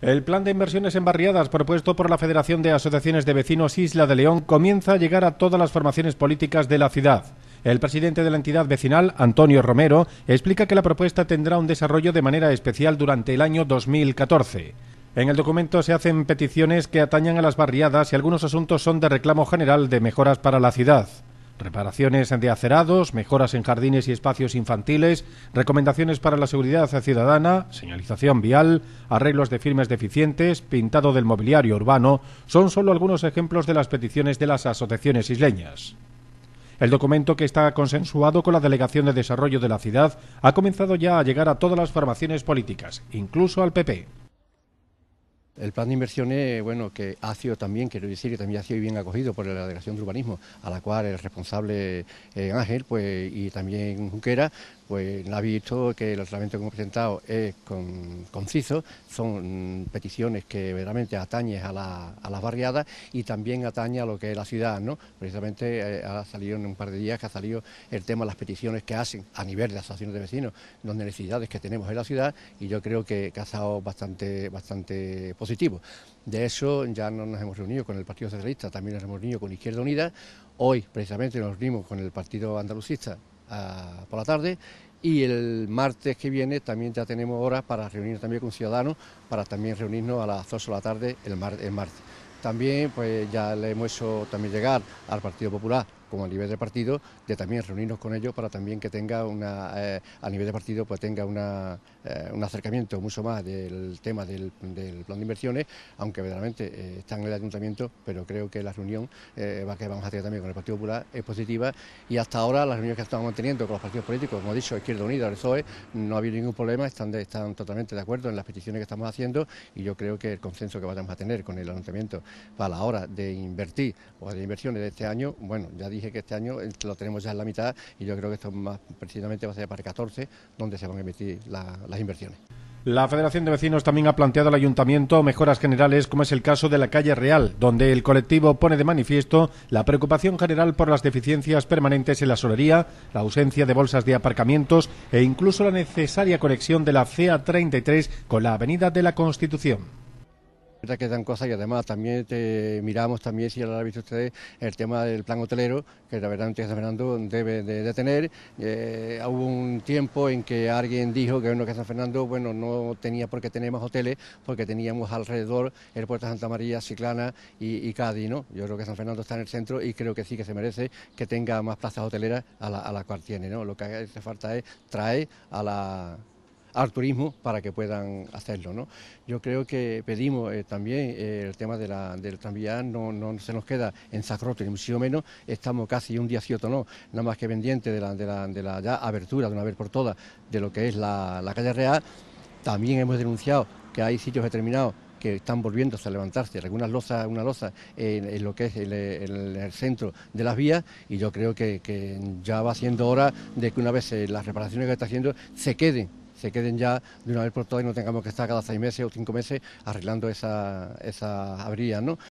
El plan de inversiones en barriadas propuesto por la Federación de Asociaciones de Vecinos Isla de León comienza a llegar a todas las formaciones políticas de la ciudad. El presidente de la entidad vecinal, Antonio Romero, explica que la propuesta tendrá un desarrollo de manera especial durante el año 2014. En el documento se hacen peticiones que atañan a las barriadas y algunos asuntos son de reclamo general de mejoras para la ciudad reparaciones de acerados, mejoras en jardines y espacios infantiles, recomendaciones para la seguridad ciudadana, señalización vial, arreglos de firmes deficientes, pintado del mobiliario urbano, son solo algunos ejemplos de las peticiones de las asociaciones isleñas. El documento que está consensuado con la Delegación de Desarrollo de la Ciudad ha comenzado ya a llegar a todas las formaciones políticas, incluso al PP. El plan de inversiones, bueno, que ha sido también, quiero decir, que también ha sido bien acogido por la Delegación de Urbanismo, a la cual el responsable eh, Ángel pues, y también Junquera, pues ha visto que el tratamiento que hemos presentado es conciso, son peticiones que verdaderamente atañen a, las barriadas y también atañe a lo que es la ciudad, ¿no? Precisamente eh, ha salido en un par de días que ha salido el tema de las peticiones que hacen a nivel de asociaciones de vecinos, donde necesidades que tenemos en la ciudad y yo creo que, ha estado bastante, bastante de eso ya no nos hemos reunido con el Partido Socialista, también nos hemos reunido con Izquierda Unida. Hoy, precisamente, nos reunimos con el Partido Andalucista ah, por la tarde y el martes que viene también ya tenemos horas para reunir también con Ciudadanos, para también reunirnos a las 2 de la tarde el, el martes. También pues ya le hemos hecho también llegar al Partido Popular como a nivel de partido, de también reunirnos con ellos para también que tenga una, eh, a nivel de partido, pues tenga una, eh, un acercamiento mucho más del tema del, plan de inversiones, aunque verdaderamente eh, están está en el ayuntamiento, pero creo que la reunión que vamos a tener también con el Partido Popular es positiva y hasta ahora las reuniones que estamos manteniendo con los partidos políticos, como he dicho, Izquierda Unida, el PSOE, no ha habido ningún problema, están, están totalmente de acuerdo en las peticiones que estamos haciendo y yo creo que el consenso que vayamos a tener con el ayuntamiento para la hora de invertir o de inversiones de este año, bueno, ya dije que este año eh, lo tenemos ya en la mitad y yo creo que esto más precisamente va a ser para el 14, donde se van a emitir las inversiones. La Federación de Vecinos también ha planteado al Ayuntamiento mejoras generales, como es el caso de la calle Real, donde el colectivo pone de manifiesto la preocupación general por las deficiencias permanentes en la solería, la ausencia de bolsas de aparcamientos e incluso la necesaria conexión de la CA33 con la Avenida de la Constitución que dan cosas y además también te miramos también, si ya lo han visto ustedes, el tema del plan hotelero, que la verdad San Fernando debe de, tener. Eh, hubo un tiempo en que alguien dijo que uno que San Fernando bueno, no tenía por qué tener más hoteles, porque teníamos alrededor el puerto de Santa María, Ciclana y, Cádiz. ¿no? Yo creo que San Fernando está en el centro y creo que sí que se merece que tenga más plazas hoteleras a la, a la cual tiene. ¿no? Lo que hace falta es traer a la al turismo para que puedan hacerlo. ¿no? Yo creo que pedimos eh, también eh, el tema de la, del tranvía, no, no, se nos queda en Zacrote, ni mucho menos, estamos casi un día cierto, no, nada más que pendiente de la, de la, de la abertura de una vez por todas de lo que es la, la calle real. También hemos denunciado que hay sitios determinados que están volviéndose a levantarse, algunas losas, una losa en, lo que es el, el, centro de las vías y yo creo que, que ya va siendo hora de que una vez eh, las reparaciones que está haciendo se queden se queden ya de una vez por todas y no tengamos que estar cada seis meses o cinco meses arreglando esa, esa avería, ¿no?